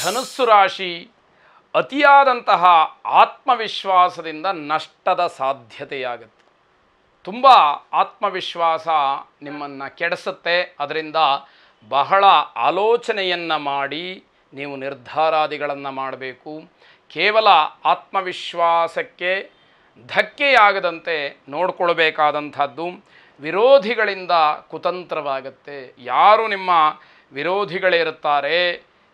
ಧನುಸ್ಸು ರಾಶಿ ಅತಿಯಾದಂತಹ ಆತ್ಮವಿಶ್ವಾಸದಿಂದ ನಷ್ಟದ ಸಾಧ್ಯತೆಯಾಗುತ್ತೆ ತುಂಬ ಆತ್ಮವಿಶ್ವಾಸ ನಿಮ್ಮನ್ನು ಕೆಡಿಸುತ್ತೆ ಅದರಿಂದ ಬಹಳ ಆಲೋಚನೆಯನ್ನು ಮಾಡಿ ನೀವು ನಿರ್ಧಾರಾದಿಗಳನ್ನು ಮಾಡಬೇಕು ಕೇವಲ ಆತ್ಮವಿಶ್ವಾಸಕ್ಕೆ ಧಕ್ಕೆಯಾಗದಂತೆ ನೋಡಿಕೊಳ್ಬೇಕಾದಂಥದ್ದು ವಿರೋಧಿಗಳಿಂದ ಕುತಂತ್ರವಾಗುತ್ತೆ ಯಾರು ನಿಮ್ಮ ವಿರೋಧಿಗಳಿರುತ್ತಾರೆ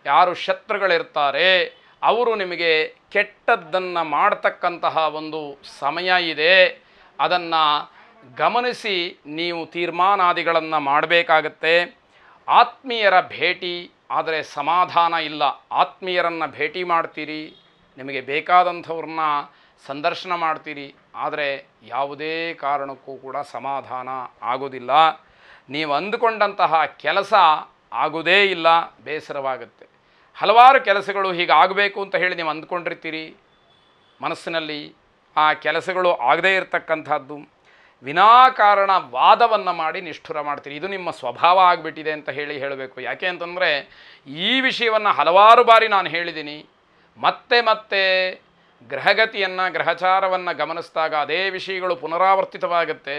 ಯಾರು ಶತ್ರುಗಳಿರ್ತಾರೆ ಅವರು ನಿಮಗೆ ಕೆಟ್ಟದ್ದನ್ನು ಮಾಡ್ತಕ್ಕಂತಹ ಒಂದು ಸಮಯ ಇದೆ ಅದನ್ನು ಗಮನಿಸಿ ನೀವು ತೀರ್ಮಾನಾದಿಗಳನ್ನು ಮಾಡಬೇಕಾಗತ್ತೆ ಆತ್ಮೀಯರ ಭೇಟಿ ಆದರೆ ಸಮಾಧಾನ ಇಲ್ಲ ಆತ್ಮೀಯರನ್ನು ಭೇಟಿ ಮಾಡ್ತೀರಿ ನಿಮಗೆ ಬೇಕಾದಂಥವ್ರನ್ನ ಸಂದರ್ಶನ ಮಾಡ್ತೀರಿ ಆದರೆ ಯಾವುದೇ ಕಾರಣಕ್ಕೂ ಕೂಡ ಸಮಾಧಾನ ಆಗೋದಿಲ್ಲ ನೀವು ಅಂದುಕೊಂಡಂತಹ ಕೆಲಸ ಆಗೋದೇ ಇಲ್ಲ ಬೇಸರವಾಗುತ್ತೆ ಹಲವಾರು ಕೆಲಸಗಳು ಹೀಗಾಗಬೇಕು ಅಂತ ಹೇಳಿ ನೀವು ಅಂದ್ಕೊಂಡಿರ್ತೀರಿ ಮನಸ್ಸಿನಲ್ಲಿ ಆ ಕೆಲಸಗಳು ಆಗದೇ ಇರತಕ್ಕಂಥದ್ದು ವಿನಾಕಾರಣ ವಾದವನ್ನು ಮಾಡಿ ನಿಷ್ಠುರ ಮಾಡ್ತೀರಿ ಇದು ನಿಮ್ಮ ಸ್ವಭಾವ ಆಗಿಬಿಟ್ಟಿದೆ ಅಂತ ಹೇಳಿ ಹೇಳಬೇಕು ಯಾಕೆ ಅಂತಂದರೆ ಈ ವಿಷಯವನ್ನು ಹಲವಾರು ಬಾರಿ ನಾನು ಹೇಳಿದ್ದೀನಿ ಮತ್ತೆ ಮತ್ತೆ ಗ್ರಹಗತಿಯನ್ನು ಗ್ರಹಚಾರವನ್ನು ಗಮನಿಸಿದಾಗ ಅದೇ ವಿಷಯಗಳು ಪುನರಾವರ್ತಿತವಾಗುತ್ತೆ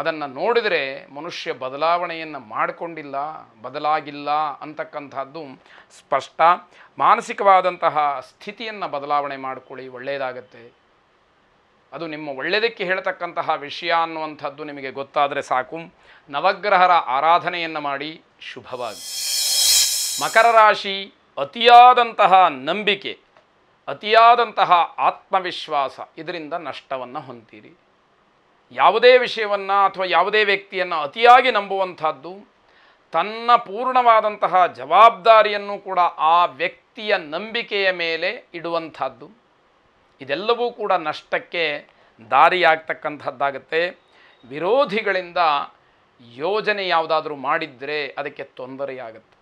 ಅದನ್ನು ನೋಡಿದರೆ ಮನುಷ್ಯ ಬದಲಾವಣೆಯನ್ನು ಮಾಡಿಕೊಂಡಿಲ್ಲ ಬದಲಾಗಿಲ್ಲ ಅಂತಕ್ಕಂಥದ್ದು ಸ್ಪಷ್ಟ ಮಾನಸಿಕವಾದಂತಹ ಸ್ಥಿತಿಯನ್ನು ಬದಲಾವಣೆ ಮಾಡಿಕೊಳ್ಳಿ ಒಳ್ಳೆಯದಾಗತ್ತೆ ಅದು ನಿಮ್ಮ ಒಳ್ಳೆಯದಕ್ಕೆ ಹೇಳ್ತಕ್ಕಂತಹ ವಿಷಯ ಅನ್ನುವಂಥದ್ದು ನಿಮಗೆ ಗೊತ್ತಾದರೆ ಸಾಕು ನವಗ್ರಹರ ಆರಾಧನೆಯನ್ನು ಮಾಡಿ ಶುಭವಾಗಿ ಮಕರ ರಾಶಿ ಅತಿಯಾದಂತಹ ನಂಬಿಕೆ ಅತಿಯಾದಂತಹ ಆತ್ಮವಿಶ್ವಾಸ ಇದರಿಂದ ನಷ್ಟವನ್ನು ಹೊಂತೀರಿ ಯಾವುದೇ ವಿಷಯವನ್ನು ಅಥವಾ ಯಾವುದೇ ವ್ಯಕ್ತಿಯನ್ನು ಅತಿಯಾಗಿ ನಂಬುವಂಥದ್ದು ತನ್ನ ಪೂರ್ಣವಾದಂತಹ ಜವಾಬ್ದಾರಿಯನ್ನು ಕೂಡ ಆ ವ್ಯಕ್ತಿಯ ನಂಬಿಕೆಯ ಮೇಲೆ ಇಡುವಂಥದ್ದು ಇದೆಲ್ಲವೂ ಕೂಡ ನಷ್ಟಕ್ಕೆ ದಾರಿಯಾಗ್ತಕ್ಕಂಥದ್ದಾಗತ್ತೆ ವಿರೋಧಿಗಳಿಂದ ಯೋಜನೆ ಯಾವುದಾದ್ರೂ ಮಾಡಿದರೆ ಅದಕ್ಕೆ ತೊಂದರೆಯಾಗುತ್ತೆ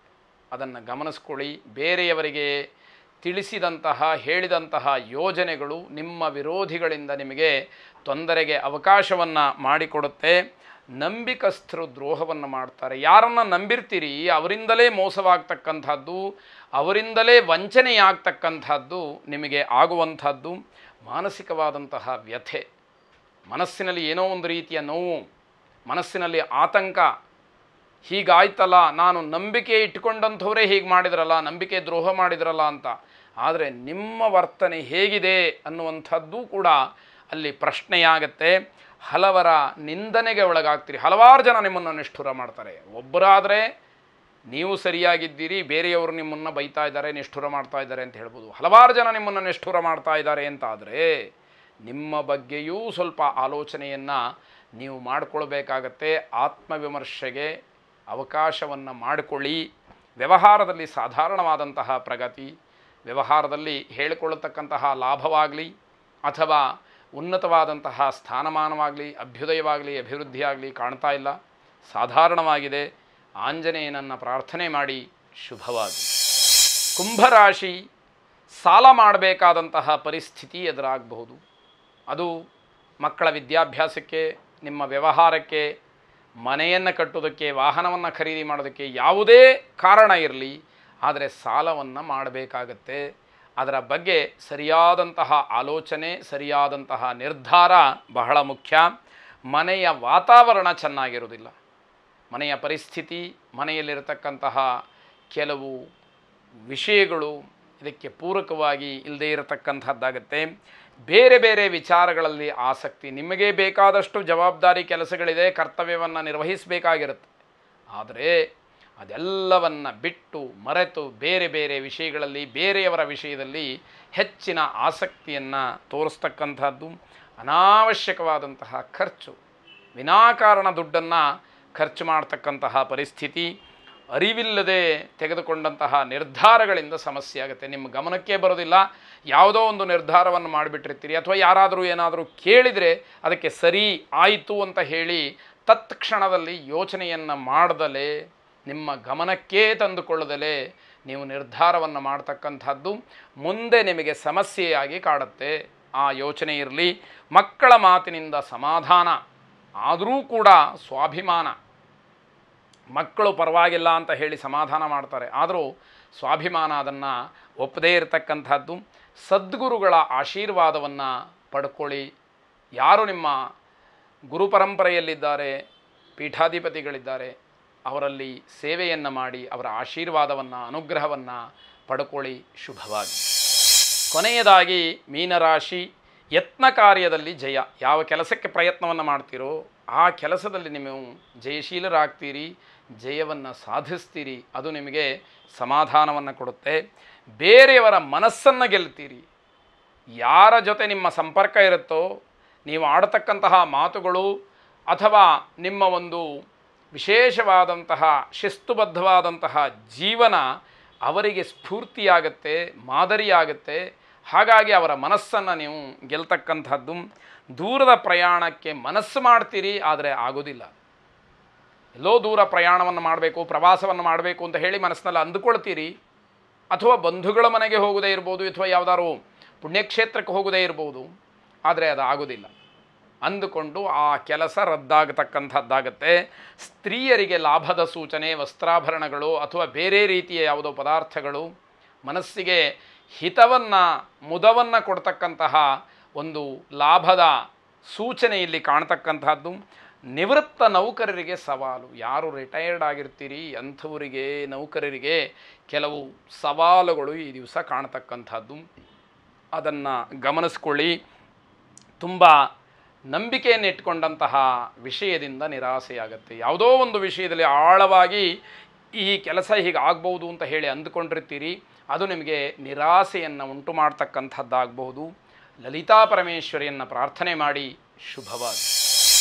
ಅದನ್ನು ಗಮನಿಸ್ಕೊಳ್ಳಿ ಬೇರೆಯವರಿಗೆ ತಿಳಿಸಿದಂತಹ ಹೇಳಿದಂತಹ ಯೋಜನೆಗಳು ನಿಮ್ಮ ವಿರೋಧಿಗಳಿಂದ ನಿಮಗೆ ತೊಂದರೆಗೆ ಅವಕಾಶವನ್ನು ಮಾಡಿಕೊಡುತ್ತೆ ನಂಬಿಕಸ್ಥರು ದ್ರೋಹವನ್ನು ಮಾಡ್ತಾರೆ ಯಾರನ್ನು ನಂಬಿರ್ತೀರಿ ಅವರಿಂದಲೇ ಮೋಸವಾಗ್ತಕ್ಕಂಥದ್ದು ಅವರಿಂದಲೇ ವಂಚನೆಯಾಗ್ತಕ್ಕಂಥದ್ದು ನಿಮಗೆ ಆಗುವಂಥದ್ದು ಮಾನಸಿಕವಾದಂತಹ ವ್ಯಥೆ ಮನಸ್ಸಿನಲ್ಲಿ ಏನೋ ಒಂದು ರೀತಿಯ ನೋವು ಮನಸ್ಸಿನಲ್ಲಿ ಆತಂಕ ಹೀಗಾಯ್ತಲ್ಲ ನಾನು ನಂಬಿಕೆ ಇಟ್ಕೊಂಡಂಥವರೇ ಹೀಗೆ ಮಾಡಿದ್ರಲ್ಲ ನಂಬಿಕೆ ದ್ರೋಹ ಮಾಡಿದ್ರಲ್ಲ ಅಂತ ಆದರೆ ನಿಮ್ಮ ವರ್ತನೆ ಹೇಗಿದೆ ಅನ್ನುವಂಥದ್ದು ಕೂಡ ಅಲ್ಲಿ ಪ್ರಶ್ನೆಯಾಗತ್ತೆ ಹಲವರ ನಿಂದನೆಗೆ ಒಳಗಾಗ್ತೀರಿ ಹಲವಾರು ಜನ ನಿಮ್ಮನ್ನು ನಿಷ್ಠುರ ಮಾಡ್ತಾರೆ ಒಬ್ಬರಾದರೆ ನೀವು ಸರಿಯಾಗಿದ್ದೀರಿ ಬೇರೆಯವರು ನಿಮ್ಮನ್ನು ಬೈತಾ ಇದ್ದಾರೆ ನಿಷ್ಠುರ ಮಾಡ್ತಾ ಇದ್ದಾರೆ ಅಂತ ಹೇಳ್ಬೋದು ಹಲವಾರು ಜನ ನಿಮ್ಮನ್ನು ನಿಷ್ಠುರ ಮಾಡ್ತಾ ಇದ್ದಾರೆ ಅಂತಾದರೆ ನಿಮ್ಮ ಬಗ್ಗೆಯೂ ಸ್ವಲ್ಪ ಆಲೋಚನೆಯನ್ನು ನೀವು ಮಾಡಿಕೊಳ್ಬೇಕಾಗತ್ತೆ ಆತ್ಮವಿಮರ್ಶೆಗೆ ಅವಕಾಶವನ್ನು ಮಾಡಿಕೊಳ್ಳಿ ವ್ಯವಹಾರದಲ್ಲಿ ಸಾಧಾರಣವಾದಂತಹ ಪ್ರಗತಿ ವ್ಯವಹಾರದಲ್ಲಿ ಹೇಳಿಕೊಳ್ಳತಕ್ಕಂತಹ ಲಾಭವಾಗಲಿ ಅಥವಾ ಉನ್ನತವಾದಂತಹ ಸ್ಥಾನಮಾನವಾಗಲಿ ಅಭ್ಯುದಯವಾಗಲಿ ಅಭಿವೃದ್ಧಿಯಾಗಲಿ ಕಾಣ್ತಾ ಇಲ್ಲ ಸಾಧಾರಣವಾಗಿದೆ ಆಂಜನೇಯನನ್ನು ಪ್ರಾರ್ಥನೆ ಮಾಡಿ ಶುಭವಾಗಿ ಕುಂಭರಾಶಿ ಸಾಲ ಮಾಡಬೇಕಾದಂತಹ ಪರಿಸ್ಥಿತಿ ಎದುರಾಗಬಹುದು ಅದು ಮಕ್ಕಳ ವಿದ್ಯಾಭ್ಯಾಸಕ್ಕೆ ನಿಮ್ಮ ವ್ಯವಹಾರಕ್ಕೆ ಮನೆಯನ್ನು ಕಟ್ಟೋದಕ್ಕೆ ವಾಹನವನ್ನು ಖರೀದಿ ಮಾಡೋದಕ್ಕೆ ಯಾವುದೇ ಕಾರಣ ಇರಲಿ ಆದರೆ ಸಾಲವನ್ನು ಮಾಡಬೇಕಾಗತ್ತೆ ಅದರ ಬಗ್ಗೆ ಸರಿಯಾದಂತಹ ಆಲೋಚನೆ ಸರಿಯಾದಂತಹ ನಿರ್ಧಾರ ಬಹಳ ಮುಖ್ಯ ಮನೆಯ ವಾತಾವರಣ ಚೆನ್ನಾಗಿರುವುದಿಲ್ಲ ಮನೆಯ ಪರಿಸ್ಥಿತಿ ಮನೆಯಲ್ಲಿರತಕ್ಕಂತಹ ಕೆಲವು ವಿಷಯಗಳು ಇದಕ್ಕೆ ಪೂರಕವಾಗಿ ಇಲ್ಲದೇ ಇರತಕ್ಕಂಥದ್ದಾಗತ್ತೆ ಬೇರೆ ಬೇರೆ ವಿಚಾರಗಳಲ್ಲಿ ಆಸಕ್ತಿ ನಿಮಗೆ ಬೇಕಾದಷ್ಟು ಜವಾಬ್ದಾರಿ ಕೆಲಸಗಳಿದೆ ಕರ್ತವ್ಯವನ್ನು ನಿರ್ವಹಿಸಬೇಕಾಗಿರುತ್ತೆ ಆದರೆ ಅದೆಲ್ಲವನ್ನು ಬಿಟ್ಟು ಮರೆತು ಬೇರೆ ಬೇರೆ ವಿಷಯಗಳಲ್ಲಿ ಬೇರೆಯವರ ವಿಷಯದಲ್ಲಿ ಹೆಚ್ಚಿನ ಆಸಕ್ತಿಯನ್ನು ತೋರಿಸ್ತಕ್ಕಂಥದ್ದು ಅನಾವಶ್ಯಕವಾದಂತಹ ಖರ್ಚು ವಿನಾಕಾರಣ ದುಡ್ಡನ್ನು ಖರ್ಚು ಮಾಡ್ತಕ್ಕಂತಹ ಪರಿಸ್ಥಿತಿ ಅರಿವಿಲ್ಲದೆ ತೆಗೆದುಕೊಂಡಂತಹ ನಿರ್ಧಾರಗಳಿಂದ ಸಮಸ್ಯೆ ಆಗುತ್ತೆ ನಿಮ್ಮ ಗಮನಕ್ಕೆ ಬರೋದಿಲ್ಲ ಯಾವುದೋ ಒಂದು ನಿರ್ಧಾರವನ್ನು ಮಾಡಿಬಿಟ್ಟಿರ್ತೀರಿ ಅಥವಾ ಯಾರಾದರೂ ಏನಾದರೂ ಕೇಳಿದರೆ ಅದಕ್ಕೆ ಸರಿ ಆಯಿತು ಅಂತ ಹೇಳಿ ತತ್ಕ್ಷಣದಲ್ಲಿ ಯೋಚನೆಯನ್ನು ಮಾಡದಲೇ ನಿಮ್ಮ ಗಮನಕ್ಕೇ ತಂದುಕೊಳ್ಳದಲೇ ನೀವು ನಿರ್ಧಾರವನ್ನು ಮಾಡ್ತಕ್ಕಂಥದ್ದು ಮುಂದೆ ನಿಮಗೆ ಸಮಸ್ಯೆಯಾಗಿ ಕಾಡುತ್ತೆ ಆ ಯೋಚನೆ ಇರಲಿ ಮಕ್ಕಳ ಮಾತಿನಿಂದ ಸಮಾಧಾನ ಆದರೂ ಕೂಡ ಸ್ವಾಭಿಮಾನ ಮಕ್ಕಳು ಪರವಾಗಿಲ್ಲ ಅಂತ ಹೇಳಿ ಸಮಾಧಾನ ಮಾಡ್ತಾರೆ ಆದರೂ ಸ್ವಾಭಿಮಾನ ಅದನ್ನು ಒಪ್ಪದೇ ಇರತಕ್ಕಂಥದ್ದು ಸದ್ಗುರುಗಳ ಆಶೀರ್ವಾದವನ್ನು ಪಡ್ಕೊಳ್ಳಿ ಯಾರು ನಿಮ್ಮ ಗುರುಪರಂಪರೆಯಲ್ಲಿದ್ದಾರೆ ಪೀಠಾಧಿಪತಿಗಳಿದ್ದಾರೆ ಅವರಲ್ಲಿ ಸೇವೆಯನ್ನು ಮಾಡಿ ಅವರ ಆಶೀರ್ವಾದವನ್ನು ಅನುಗ್ರಹವನ್ನು ಪಡ್ಕೊಳ್ಳಿ ಶುಭವಾಗಿ ಕೊನೆಯದಾಗಿ ಮೀನರಾಶಿ ಯತ್ನ ಕಾರ್ಯದಲ್ಲಿ ಜಯ ಯಾವ ಕೆಲಸಕ್ಕೆ ಪ್ರಯತ್ನವನ್ನು ಮಾಡ್ತೀರೋ ಆ ಕೆಲಸದಲ್ಲಿ ನೀವು ಜಯಶೀಲರಾಗ್ತೀರಿ ಜಯವನ್ನು ಸಾಧಿಸ್ತೀರಿ ಅದು ನಿಮಗೆ ಸಮಾಧಾನವನ್ನು ಕೊಡುತ್ತೆ ಬೇರೆಯವರ ಮನಸ್ಸನ್ನು ಗೆಲ್ತೀರಿ ಯಾರ ಜೊತೆ ನಿಮ್ಮ ಸಂಪರ್ಕ ಇರುತ್ತೋ ನೀವು ಆಡತಕ್ಕಂತಹ ಮಾತುಗಳು ಅಥವಾ ನಿಮ್ಮ ಒಂದು ವಿಶೇಷವಾದಂತಹ ಶಿಸ್ತುಬದ್ಧವಾದಂತಹ ಜೀವನ ಅವರಿಗೆ ಸ್ಫೂರ್ತಿಯಾಗತ್ತೆ ಮಾದರಿಯಾಗುತ್ತೆ ಹಾಗಾಗಿ ಅವರ ಮನಸ್ಸನ್ನು ನೀವು ಗೆಲ್ತಕ್ಕಂಥದ್ದು ದೂರದ ಪ್ರಯಾಣಕ್ಕೆ ಮನಸ್ಸು ಮಾಡ್ತೀರಿ ಆದರೆ ಆಗೋದಿಲ್ಲ ಎಲ್ಲೋ ದೂರ ಪ್ರಯಾಣವನ್ನು ಮಾಡಬೇಕು ಪ್ರವಾಸವನ್ನು ಮಾಡಬೇಕು ಅಂತ ಹೇಳಿ ಮನಸ್ಸಿನಲ್ಲಿ ಅಂದುಕೊಳ್ತೀರಿ ಅಥವಾ ಬಂಧುಗಳ ಮನೆಗೆ ಹೋಗೋದೇ ಇರ್ಬೋದು ಅಥವಾ ಯಾವುದಾದ್ರು ಪುಣ್ಯಕ್ಷೇತ್ರಕ್ಕೆ ಹೋಗೋದೇ ಇರ್ಬೋದು ಆದರೆ ಅದು ಆಗೋದಿಲ್ಲ ಅಂದುಕೊಂಡು ಆ ಕೆಲಸ ರದ್ದಾಗತಕ್ಕಂಥದ್ದಾಗತ್ತೆ ಸ್ತ್ರೀಯರಿಗೆ ಲಾಭದ ಸೂಚನೆ ವಸ್ತ್ರಾಭರಣಗಳು ಅಥವಾ ಬೇರೆ ರೀತಿಯ ಯಾವುದೋ ಪದಾರ್ಥಗಳು ಮನಸ್ಸಿಗೆ ಹಿತವನ್ನು ಮುದವನ್ನು ಕೊಡ್ತಕ್ಕಂತಹ ಒಂದು ಲಾಭದ ಸೂಚನೆ ಇಲ್ಲಿ ನಿವೃತ್ತ ನೌಕರರಿಗೆ ಸವಾಲು ಯಾರು ರಿಟೈರ್ಡ್ ಆಗಿರ್ತೀರಿ ಅಂಥವರಿಗೆ ನೌಕರರಿಗೆ ಕೆಲವು ಸವಾಲುಗಳು ಈ ದಿವಸ ಕಾಣ್ತಕ್ಕಂಥದ್ದು ಅದನ್ನು ಗಮನಿಸ್ಕೊಳ್ಳಿ ತುಂಬ ನಂಬಿಕೆಯನ್ನು ಇಟ್ಕೊಂಡಂತಹ ವಿಷಯದಿಂದ ನಿರಾಸೆಯಾಗುತ್ತೆ ಯಾವುದೋ ಒಂದು ವಿಷಯದಲ್ಲಿ ಆಳವಾಗಿ ಈ ಕೆಲಸ ಹೀಗೆ ಆಗ್ಬೋದು ಅಂತ ಹೇಳಿ ಅಂದುಕೊಂಡಿರ್ತೀರಿ ಅದು ನಿಮಗೆ ನಿರಾಸೆಯನ್ನು ಉಂಟು ಮಾಡ್ತಕ್ಕಂಥದ್ದಾಗಬಹುದು ಲಲಿತಾ ಪರಮೇಶ್ವರಿಯನ್ನು ಪ್ರಾರ್ಥನೆ ಮಾಡಿ ಶುಭವಾದ